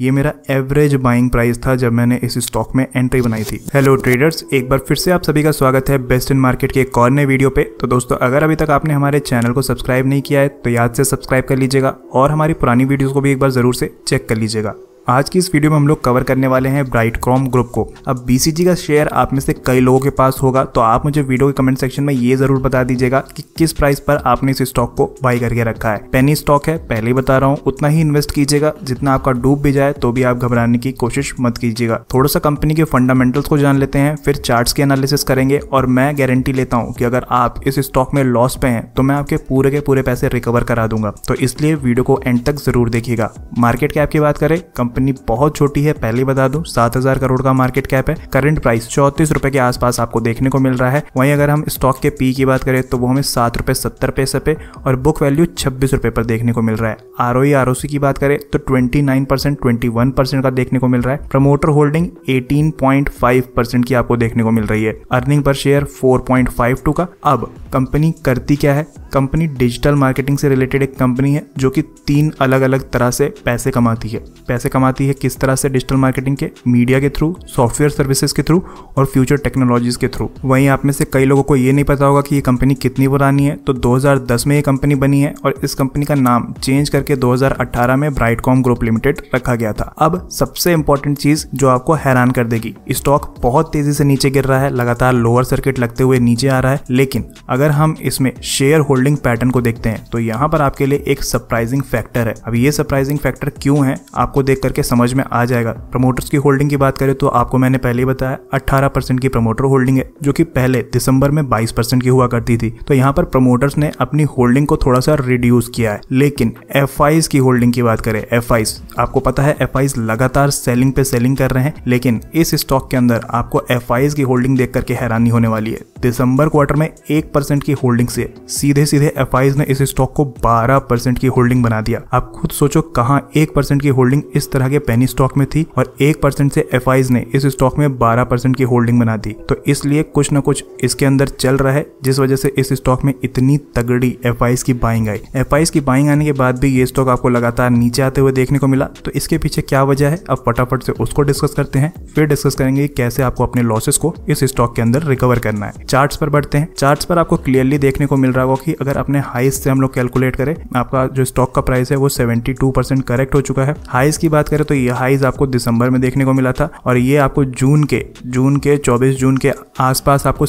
ये मेरा average buying price था जब मैंने इस स्टॉक में एंट्री बनाई थी हेलो ट्रेडर्स एक बार फिर से आप सभी का स्वागत है बेस्ट इन मार्केट के एक और नए वीडियो पे तो दोस्तों अगर अभी तक आपने हमारे चैनल को सब्सक्राइब नहीं किया है तो याद से सब्सक्राइब कर लीजिएगा और हमारी पुरानी वीडियोज़ को भी एक बार ज़रूर से चेक कर लीजिएगा आज की इस वीडियो में हम लोग कवर करने वाले हैं ब्राइट क्रॉम ग्रुप को अब बीसीजी का शेयर आप में से कई लोगों के पास होगा तो आप मुझे वीडियो के कमेंट सेक्शन में ये जरूर बता दीजिएगा कि किस प्राइस पर आपने इस स्टॉक को बाई करके रखा है पेनी स्टॉक है पहले ही बता रहा हूँ उतना ही इन्वेस्ट कीजिएगा जितना आपका डूब भी जाए तो भी आप घबराने की कोशिश मत कीजिएगा थोड़ा सा कंपनी के फंडामेंटल्स को जान लेते हैं फिर चार्ट के एनालिसिस करेंगे और मैं गारंटी लेता हूँ की अगर आप इस स्टॉक में लॉस पे है तो मैं आपके पूरे के पूरे पैसे रिकवर करा दूंगा तो इसलिए वीडियो को एंड तक जरूर देखिएगा मार्केट कैप की बात करें कंपनी बहुत छोटी है पहले बता दूं सात हजार करोड़ का मार्केट कैप है करंट प्राइस चौतीस रुपए के आसपास आपको देखने को मिल रहा है वहीं अगर हम स्टॉक के पी की बात करें तो वो हमें सात रुपए सत्तर पैसे पे और बुक वैल्यू छब्बीस रुपए पर देखने को मिल रहा है आर ओ आर की बात करें तो twenty nine percent twenty one percent का देखने को मिल रहा है promoter holding eighteen point five percent की आपको देखने को मिल रही है अर्निंग पर share four point five two का अब कंपनी करती क्या है कंपनी डिजिटल मार्केटिंग से रिलेटेड एक कंपनी है जो कि तीन अलग अलग तरह से पैसे कमाती है पैसे कमा इनकम आती है किस तरह से डिजिटल मार्केटिंग के मीडिया के थ्रू सॉफ्टवेयर सर्विसेज के थ्रू और फ्यूचर टेक्नोलॉजीज के थ्रू वहीं आप में से कई लोगों को ये नहीं पता होगा कि ये कंपनी कितनी पुरानी है तो 2010 में ये कंपनी बनी है और इस कंपनी का नाम चेंज करके 2018 में ब्राइटकॉम ग्रुप लिमिटेड रखा गया था अब सबसे इंपॉर्टेंट चीज जो आपको हैरान कर देगी स्टॉक बहुत तेजी से नीचे गिर रहा है लगातार लोअर सर्किट लगते हुए नीचे आ रहा है लेकिन अगर हम इसमें शेयर होल्डिंग पैटर्न को देखते हैं तो यहाँ पर आपके लिए एक सरप्राइजिंग फैक्टर है अब ये सरप्राइजिंग फैक्टर क्यों है आपको देख करके समझ में आ जाएगा प्रमोटर्स की होल्डिंग की बात करें तो आपको मैंने पहले ही बताया अठारह परसेंट की प्रमोटर होल्डिंग है जो कि पहले दिसंबर में बाईस परसेंट की हुआ करती थी तो यहाँ पर प्रमोटर्स ने अपनी होल्डिंग को थोड़ा सा रिड्यूस किया है लेकिन एफ की होल्डिंग की बात करें एफ आपको पता है एफ लगातार सेलिंग पे सेलिंग कर रहे हैं लेकिन इस स्टॉक के अंदर आपको एफ की होल्डिंग देख करके हैरानी होने वाली है दिसंबर क्वार्टर में एक परसेंट की होल्डिंग से सीधे सीधे एफ ने इस स्टॉक को बारह परसेंट की होल्डिंग बना दिया आप खुद सोचो कहा एक परसेंट की होल्डिंग इस तरह के पेनी स्टॉक में थी और एक परसेंट से एफ ने इस स्टॉक में बारह परसेंट की होल्डिंग बना दी तो इसलिए कुछ न कुछ इसके अंदर चल रहा है जिस वजह से इस स्टॉक में इतनी तगड़ी एफ की बाइंग आई एफ की बाइंग आने के बाद भी ये स्टॉक आपको लगातार नीचे आते हुए देखने को मिला तो इसके पीछे क्या वजह है अब फटाफट से उसको डिस्कस करते हैं फिर डिस्कस करेंगे कैसे आपको अपने लॉसेस को इस स्टॉक के अंदर रिकवर करना है चार्ट्स पर बढ़ते हैं चार्ट्स पर आपको क्लियरली देखने को मिल रहा होगा कि अगर अपने हाइस से हम लोग कैलकुलेट करें आपका जो स्टॉक का प्राइस है वो सेवेंटी टू परसेंट करेक्ट हो चुका है हाइस की बात करें तो ये हाइस आपको दिसंबर में देखने को मिला था और ये आपको जून के जून के चौबीस जून के आसपास आपको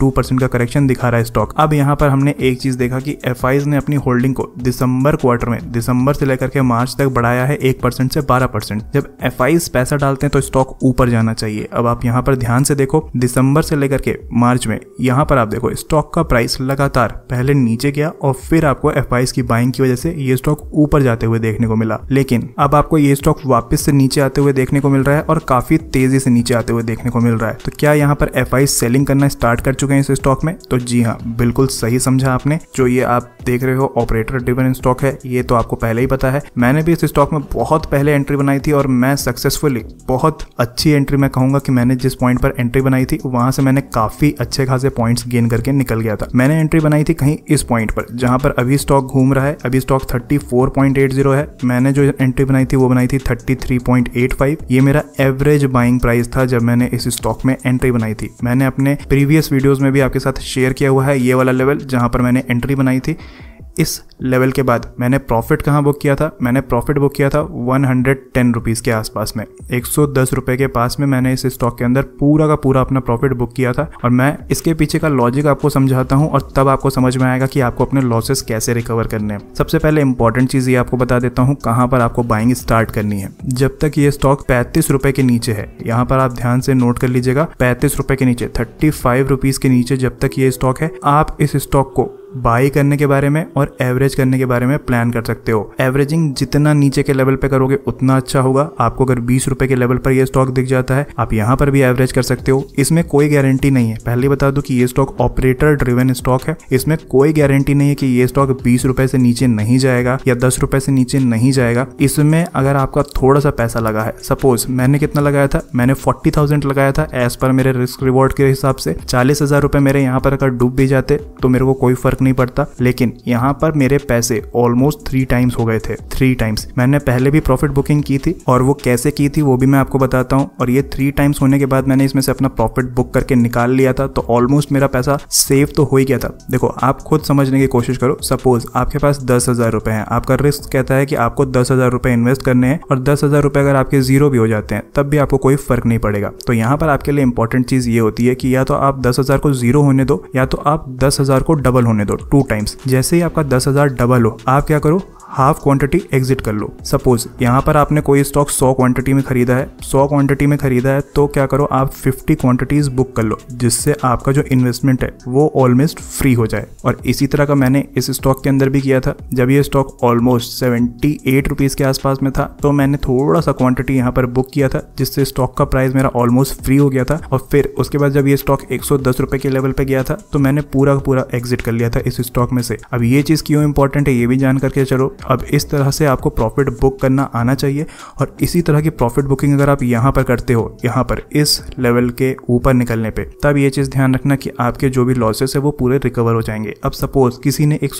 टू परसेंट का करेक्शन दिखा रहा है स्टॉक अब यहाँ पर हमने एक चीज देखा कि एफ ने अपनी होल्डिंग को दिसंबर क्वार्टर में दिसंबर से लेकर के मार्च तक बढ़ाया है एक परसेंट से बारह परसेंट जब एफ पैसा डालते हैं तो स्टॉक ऊपर जाना चाहिए अब आप यहाँ पर ध्यान से देखो दिसंबर से लेकर के मार्च में यहाँ पर आप देखो स्टॉक का प्राइस लगातार पहले नीचे गया और फिर आपको एफ की बाइंग की वजह से ये स्टॉक ऊपर जाते हुए देखने को मिला लेकिन अब आपको ये स्टॉक वापस से नीचे आते हुए देखने को मिल रहा है और काफी तेजी से नीचे आते हुए देखने को मिल रहा है तो क्या यहाँ पर एफ सेलिंग करना स्टार्ट कर चुके हैं इस स्टॉक में तो जी हाँ बिल्कुल सही समझा आपने जो ये आप देख रहे हो ऑपरेटर ड्रिवन स्टॉक है ये तो आपको पहले ही पता है मैंने भी इस स्टॉक में बहुत पहले एंट्री बनाई थी और मैं सक्सेसफुली बहुत अच्छी एंट्री मैं कहूंगा कि मैंने जिस पॉइंट पर एंट्री बनाई थी वहां से मैंने काफी अच्छे खासे पॉइंट्स गेन करके निकल गया था मैंने एंट्री बनाई थी कहीं इस पॉइंट पर जहां पर अभी स्टॉक घूम रहा है अभी स्टॉक 34.80 है मैंने जो एंट्री बनाई थी वो बनाई थी 33.85 ये मेरा एवरेज बाइंग प्राइस था जब मैंने इस स्टॉक में एंट्री बनाई थी मैंने अपने प्रीवियस वीडियोज में भी आपके साथ शेयर किया हुआ है ये वाला लेवल जहां पर मैंने एंट्री बनाई थी इस लेवल के बाद मैंने प्रॉफिट कहाँ बुक किया था मैंने प्रॉफिट बुक किया था वन हंड्रेड टेन रुपीज़ के आसपास में एक सौ दस रुपये के पास में मैंने इस स्टॉक के अंदर पूरा का पूरा अपना प्रॉफिट बुक किया था और मैं इसके पीछे का लॉजिक आपको समझाता हूँ और तब आपको समझ में आएगा कि आपको अपने लॉसेस कैसे रिकवर करने हैं सबसे पहले इंपॉर्टेंट चीज़ ये आपको बता देता हूँ कहाँ पर आपको बाइंग स्टार्ट करनी है जब तक ये स्टॉक पैंतीस रुपये के नीचे है यहाँ पर आप ध्यान से नोट कर लीजिएगा पैंतीस रुपये के नीचे थर्टी फाइव रुपीज़ के नीचे जब तक ये स्टॉक है आप इस स्टॉक को बाई करने के बारे में और एवरेज करने के बारे में प्लान कर सकते हो एवरेजिंग जितना नीचे के लेवल पे करोगे उतना अच्छा होगा आपको अगर बीस रुपए के लेवल पर यह स्टॉक दिख जाता है आप यहाँ पर भी एवरेज कर सकते हो इसमें कोई गारंटी नहीं है पहले बता दो कि ये स्टॉक ऑपरेटर ड्रिवेन स्टॉक है इसमें कोई गारंटी नहीं है कि ये स्टॉक बीस से नीचे नहीं जाएगा या दस रुपए से नीचे नहीं जाएगा इसमें अगर आपका थोड़ा सा पैसा लगा है सपोज मैंने कितना लगाया था मैंने फोर्टी थाउजेंड लगाया था एज पर मेरे रिस्क रिवॉर्ड के हिसाब से चालीस हजार रुपए मेरे यहाँ पर अगर डूब भी जाते तो मेरे को कोई फर्क नहीं पड़ता लेकिन यहाँ पर मेरे पैसे ऑलमोस्ट थ्री टाइम्स हो गए थे थ्री टाइम्स मैंने पहले भी प्रॉफिट बुकिंग की थी और वो कैसे की थी वो भी मैं आपको बताता हूँ और ये थ्री टाइम्स होने के बाद मैंने इसमें से अपना प्रॉफिट बुक करके निकाल लिया था तो ऑलमोस्ट मेरा पैसा सेव तो हो ही गया था देखो आप खुद समझने की कोशिश करो सपोज आपके पास दस हजार रुपए हैं आपका रिस्क कहता है कि आपको दस हजार रुपए इन्वेस्ट करने हैं और दस हजार रुपए अगर आपके जीरो भी हो जाते हैं तब भी आपको कोई फर्क नहीं पड़ेगा तो यहाँ पर आपके लिए इंपॉर्टेंट चीज ये होती है कि या तो आप दस हजार को जीरो होने दो या तो आप दस हजार को डबल होने दो टू टाइम्स जैसे ही आपका दस हज़ार डबल हो आप क्या करो हाफ क्वांटिटी एग्जिट कर लो सपोज यहाँ पर आपने कोई स्टॉक 100 क्वांटिटी में खरीदा है 100 क्वांटिटी में खरीदा है तो क्या करो आप 50 क्वांटिटीज बुक कर लो जिससे आपका जो इन्वेस्टमेंट है वो ऑलमोस्ट फ्री हो जाए और इसी तरह का मैंने इस स्टॉक के अंदर भी किया था जब ये stock almost seventy eight rupees के आसपास में था तो मैंने थोड़ा सा क्वांटिटी यहाँ पर बुक किया था जिससे स्टॉक का प्राइस मेरा ऑलमोस्ट फ्री हो गया था और फिर उसके बाद जब ये स्टॉक एक सौ के लेवल पे गया था तो मैंने पूरा पूरा एग्जिट कर लिया था इस स्टॉक में से अब ये चीज क्यों इंपॉर्टेंट है ये भी जान करके चलो अब इस तरह से आपको प्रॉफिट बुक करना आना चाहिए और इसी तरह की प्रॉफिट बुकिंग अगर आप यहाँ पर करते हो यहाँ पर इस लेवल के ऊपर निकलने पर तब ये चीज़ ध्यान रखना कि आपके जो भी लॉसेस है वो पूरे रिकवर हो जाएंगे अब सपोज किसी ने एक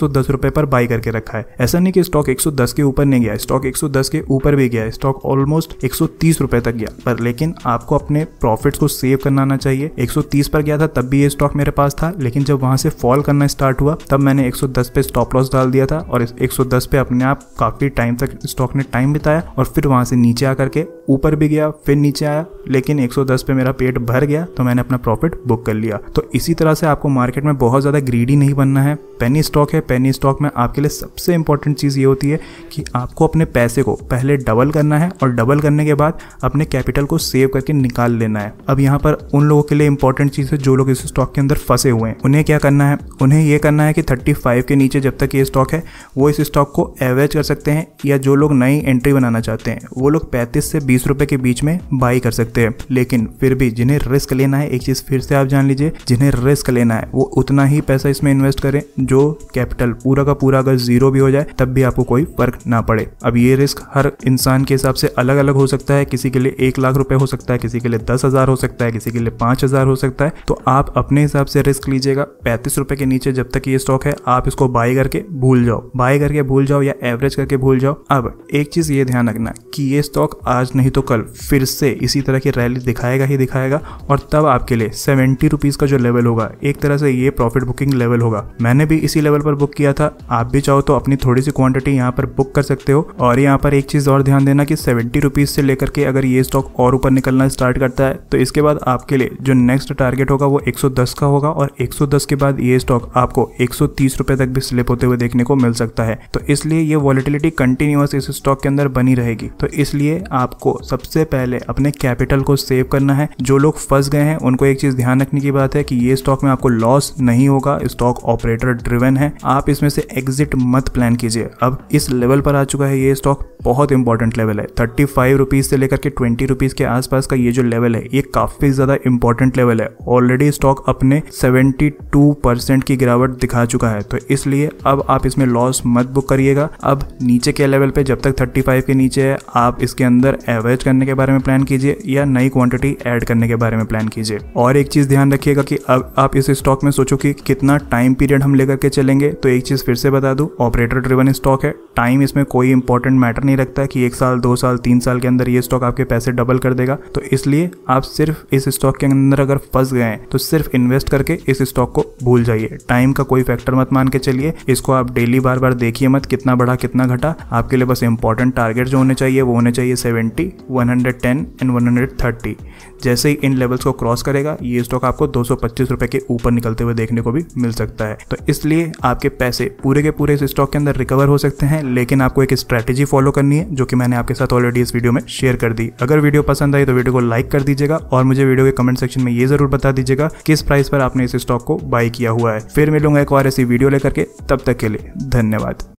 पर बाई करके रखा है ऐसा नहीं कि स्टॉक एक के ऊपर नहीं गया स्टॉक एक के ऊपर भी गया स्टॉक ऑलमोस्ट एक रुपए तक गया पर लेकिन आपको अपने प्रॉफिट्स को सेव करना आना चाहिए 130 पर गया था तब भी ये स्टॉक मेरे पास था लेकिन जब वहां से फॉल करना स्टार्ट हुआ तब मैंने 110 पे स्टॉप लॉस डाल दिया था और 110 पे अपने आप काफ़ी टाइम तक स्टॉक ने टाइम बिताया और फिर वहाँ से नीचे आकर के ऊपर भी गया फिर नीचे आया लेकिन 110 पे मेरा पेट भर गया तो मैंने अपना प्रॉफिट बुक कर लिया तो इसी तरह से आपको मार्केट में बहुत ज़्यादा ग्रीडी नहीं बनना है पेनी स्टॉक है पेनी स्टॉक में आपके लिए सबसे इंपॉर्टेंट चीज़ ये होती है कि आपको अपने पैसे को पहले डबल करना है और डबल करने के बाद अपने कैपिटल को सेव करके निकाल लेना है अब यहाँ पर उन लोगों के लिए इंपॉर्टेंट चीज़ है जो लोग इस स्टॉक के अंदर फंसे हुए हैं उन्हें क्या करना है उन्हें ये करना है कि थर्टी के नीचे जब तक ये स्टॉक है वो इस स्टॉक को एवरेज कर सकते हैं या जो लोग नई एंट्री बनाना चाहते हैं वो लोग पैंतीस से बीस बीस रुपए के बीच में बाई कर सकते हैं लेकिन फिर भी जिन्हें रिस्क लेना है एक चीज फिर से आप जान लीजिए जिन्हें रिस्क लेना है वो उतना ही पैसा इसमें इन्वेस्ट करें जो कैपिटल पूरा का पूरा अगर जीरो भी हो जाए तब भी आपको कोई फर्क ना पड़े अब ये रिस्क हर इंसान के हिसाब से अलग अलग हो सकता है किसी के लिए एक लाख रुपए हो सकता है किसी के लिए दस हजार हो सकता है किसी के लिए पांच हजार हो सकता है तो आप अपने हिसाब से रिस्क लीजिएगा पैंतीस रुपए के नीचे जब तक ये स्टॉक है आप इसको बाय करके भूल जाओ बाय करके भूल जाओ या एवरेज करके भूल जाओ अब एक चीज ये ध्यान रखना कि ये स्टॉक आज नहीं नहीं तो कल फिर से इसी तरह की रैली दिखाएगा ही दिखाएगा और तब आपके लिए सेवेंटी रुपीज़ का जो लेवल होगा एक तरह से ये प्रॉफिट बुकिंग लेवल होगा मैंने भी इसी लेवल पर बुक किया था आप भी चाहो तो अपनी थोड़ी सी क्वांटिटी यहाँ पर बुक कर सकते हो और यहाँ पर एक चीज़ और ध्यान देना कि सेवेंटी रुपीज़ से लेकर के अगर ये स्टॉक और ऊपर निकलना स्टार्ट करता है तो इसके बाद आपके लिए जो नेक्स्ट टारगेट होगा वो एक का होगा और एक के बाद ये स्टॉक आपको एक रुपए तक भी स्लिप होते हुए देखने को मिल सकता है तो इसलिए ये वॉलिटिलिटी कंटिन्यूस इस स्टॉक के अंदर बनी रहेगी तो इसलिए आपको सबसे पहले अपने कैपिटल को सेव करना है जो लोग फंस गए हैं उनको एक चीज ध्यान रखने की बात है कि ये स्टॉक में आपको लॉस नहीं होगा स्टॉक ऑपरेटर ड्रिवन है आप इसमें से एग्जिट मत प्लान कीजिए अब इस लेवल पर आ चुका है ये स्टॉक बहुत इंपॉर्टेंट लेवल है थर्टी फाइव रुपीज से लेकर के ट्वेंटी रुपीज के आसपास का ये जो लेवल है ये काफी ज्यादा इंपॉर्टेंट लेवल है ऑलरेडी स्टॉक अपने सेवेंटी टू परसेंट की गिरावट दिखा चुका है तो इसलिए अब आप इसमें लॉस मत बुक करिएगा अब नीचे के लेवल पे जब तक थर्टी फाइव के नीचे है आप इसके अंदर एवरेज एवरेज करने के बारे में प्लान कीजिए या नई क्वांटिटी ऐड करने के बारे में प्लान कीजिए और एक चीज़ ध्यान रखिएगा कि अब आप इस स्टॉक में सोचो कि कितना टाइम पीरियड हम लेकर के चलेंगे तो एक चीज़ फिर से बता दू ऑपरेटर ड्रिवन स्टॉक है टाइम इसमें कोई इंपॉर्टेंट मैटर नहीं रखता कि एक साल दो साल तीन साल के अंदर ये स्टॉक आपके पैसे डबल कर देगा तो इसलिए आप सिर्फ इस स्टॉक के अंदर अगर फंस गए हैं तो सिर्फ इन्वेस्ट करके इस स्टॉक को भूल जाइए टाइम का कोई फैक्टर मत मान के चलिए इसको आप डेली बार बार देखिए मत कितना बढ़ा कितना घटा आपके लिए बस इंपॉर्टेंट टारगेट जो होने चाहिए वो होने चाहिए सेवेंटी 110 एंड 130 जैसे ही इन लेवल्स को क्रॉस करेगा ये स्टॉक आपको दो रुपए के ऊपर निकलते हुए देखने को भी मिल सकता है तो इसलिए आपके पैसे पूरे के पूरे इस स्टॉक के अंदर रिकवर हो सकते हैं लेकिन आपको एक स्ट्रैटेजी फॉलो करनी है जो कि मैंने आपके साथ ऑलरेडी इस वीडियो में शेयर कर दी अगर वीडियो पसंद आई तो वीडियो को लाइक कर दीजिएगा और मुझे वीडियो के कमेंट सेक्शन में ये जरूर बता दीजिएगा किस प्राइस पर आपने इस स्टॉक को बाय किया हुआ है फिर मिलूंगा एक और ऐसी वीडियो लेकर के तब तक के लिए धन्यवाद